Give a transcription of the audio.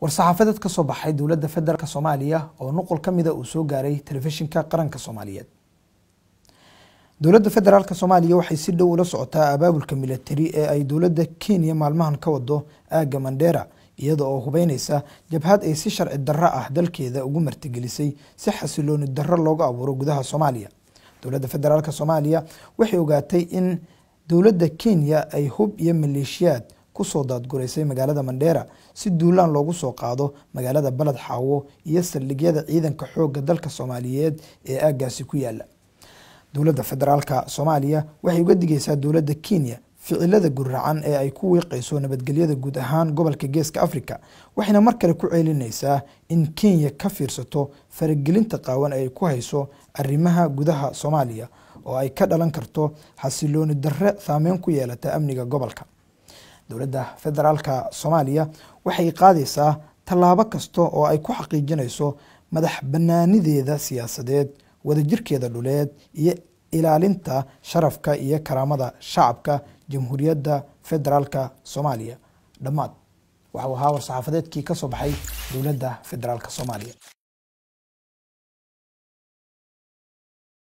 war-saxaafadeed ka soo baxay dowladda federaalk soomaaliya oo nuqul ka mida uu soo gaaray telefishinka qaranka soomaaliyeed dowladda federaalk soomaaliya waxay si dhow ula socotaa abaabulka milatari ee ay dowladda kenya maalmahan ka wado aagga mandheera iyada oo hubeyneysa jabhad ay si sharci darro ah dalkeeda ugu martigelisay si xasilooni darro looga abuuro gudaha soomaaliya dowladda federaalk soomaaliya waxay ogaatay in dowladda kenya ay hub iyo maleeshiyaad kusoo daadguraysay magaalada mandheera si duulaan loogu soo qaado magaalada baled xaawo iyo saldhigyada ciidanka xoogga dalka soomaaliyeed ee aaggaasi ku yaala dowladda federaalka soomaaliya waxay uga digaysaa dowladda kenya ficilada gurracan ee ay ku wiiqayso nabadgelyada guud ahaan gobolka geeska afrika waxayna mar kale ku ceelinaysaa in kenya ka fiirsato faragelinta qaawan ay ku hayso arrimaha gudaha soomaaliya oo ay ka dhalan karto xasilooni darre saameyn ku yeelata amniga gobolka dowladda federaalka soomaaliya waxay qaadaysaa tallaabo kasta oo ay ku xaqiijinayso madax bannaanideeda siyaasadeed wadajirkeeda dhuleed iyo ilaalinta sharafka iyo karaamada shacabka jamhuuriyadda federaalka soomaaliya dhammaad waxau ahaa war saxaafadeedkii ka soo baxay dowladda federaalka soomaaliya